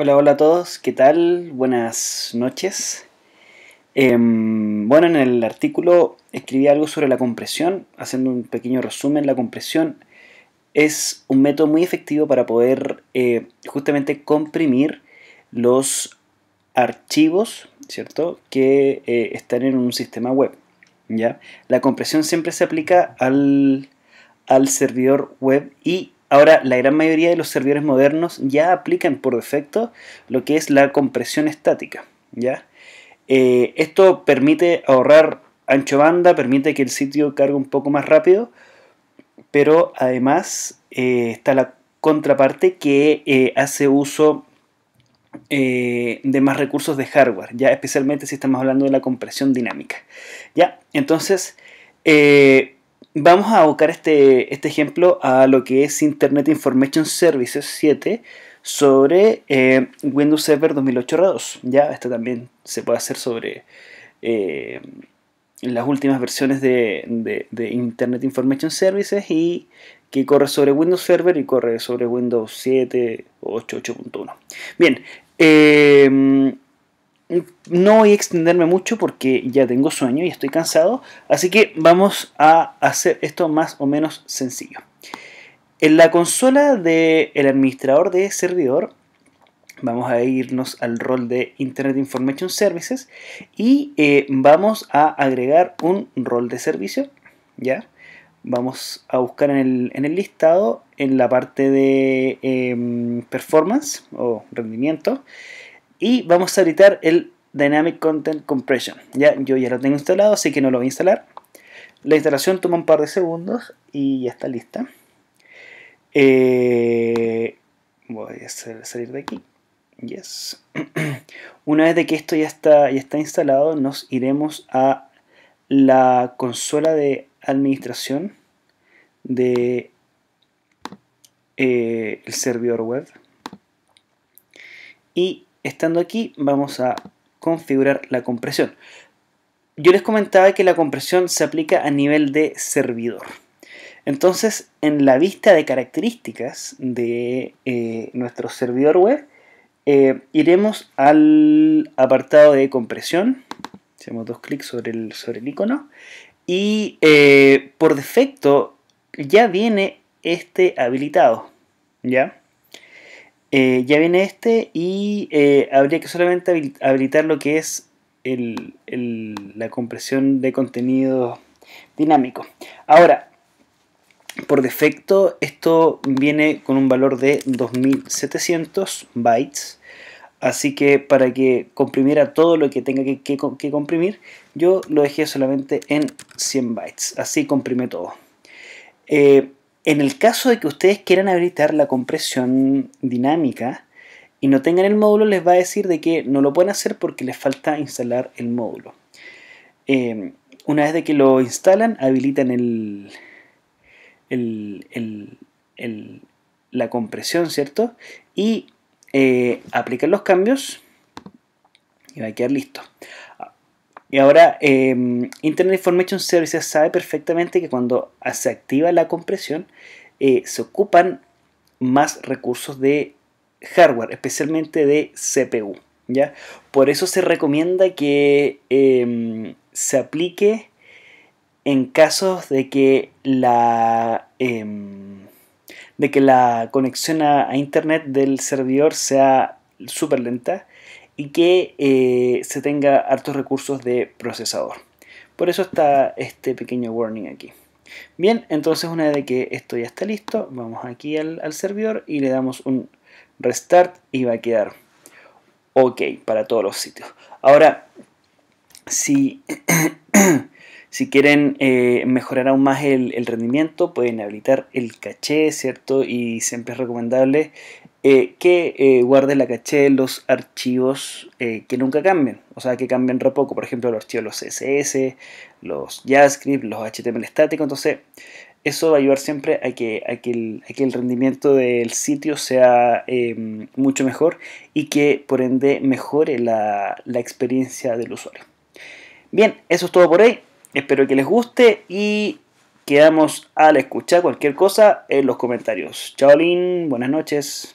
Hola, hola a todos, ¿qué tal? Buenas noches. Em, bueno, en el artículo escribí algo sobre la compresión, haciendo un pequeño resumen. La compresión es un método muy efectivo para poder eh, justamente comprimir los archivos, ¿cierto? Que eh, están en un sistema web. ¿ya? La compresión siempre se aplica al, al servidor web y Ahora, la gran mayoría de los servidores modernos ya aplican por defecto lo que es la compresión estática. ¿ya? Eh, esto permite ahorrar ancho banda, permite que el sitio cargue un poco más rápido, pero además eh, está la contraparte que eh, hace uso de más recursos de hardware, ya especialmente si estamos hablando de la compresión dinámica. Ya, entonces Vamos a abocar este, este ejemplo a lo que es Internet Information Services 7 sobre eh, Windows Server 2008 R2. Ya, esto también se puede hacer sobre eh, las últimas versiones de, Internet Information Services y que corre sobre Windows Server y corre sobre Windows 7 8.1. Bien, eh, no voy a extenderme mucho porque ya tengo sueño y estoy cansado, así que vamos a hacer esto más o menos sencillo. En la consola del administrador de servidor, vamos a irnos al rol de Internet Information Services y eh, vamos a agregar un rol de servicio, ¿ya? Vamos a buscar en el, listado, en la parte de em, performance o rendimiento, y vamos a editar el Dynamic Content Compression. Ya, yo ya lo tengo instalado, así que no lo voy a instalar. La instalación toma un par de segundos y ya está lista. Eh, voy a salir de aquí. Yes. Una vez de que esto ya está, ya está instalado, nos iremos a la consola de administración de eh, el servidor web y estando aquí vamos a configurar la compresión. Yo les comentaba que la compresión se aplica a nivel de servidor. Entonces, en la vista de características de eh, nuestro servidor web, eh, iremos al apartado de compresión. Hacemos dos clics sobre el, sobre el icono. Y eh, por defecto ya viene este habilitado. ¿Ya? Eh, ya viene este y eh, habría que solamente habilitar lo que es la compresión de contenido dinámico. Ahora, por defecto, esto viene con un valor de 2700 bytes. Así que para que comprimiera todo lo que tenga que, que, comprimir, yo lo dejé solamente en 100 bytes. Así comprime todo. Eh, en el caso de que ustedes quieran habilitar la compresión dinámica y no tengan el módulo, les va a decir de que no lo pueden hacer porque les falta instalar el módulo. Em, una vez de que lo instalan, habilitan el, la compresión, ¿cierto? Y eh, aplican los cambios y va a quedar listo. Y ahora, em, Internet Information Services sabe perfectamente que cuando se activa la compresión, eh, se ocupan más recursos de hardware, especialmente de CPU. ¿ya? Por eso se recomienda que em, se aplique en casos de que la, em, de que la conexión a Internet del servidor sea súper lenta y que eh, se tenga hartos recursos de procesador. Por eso está este pequeño warning aquí. Bien, entonces una vez que esto ya está listo, vamos aquí al, servidor y le damos un restart y va a quedar ok para todos los sitios. Ahora, si, si quieren eh, mejorar aún más el, el, rendimiento, pueden habilitar el caché, ¿cierto? Y siempre es recomendable eh, que eh, guardes la caché los archivos eh, que nunca cambien, o sea, que cambien re poco, por ejemplo, los archivos, los CSS, los JavaScript, los HTML estático, entonces eso va a ayudar siempre a que, el, rendimiento del sitio sea em, mucho mejor y que por ende mejore la, experiencia del usuario. Bien, eso es todo por hoy, espero que les guste y quedamos al escuchar cualquier cosa en los comentarios. Chao, Lin, buenas noches.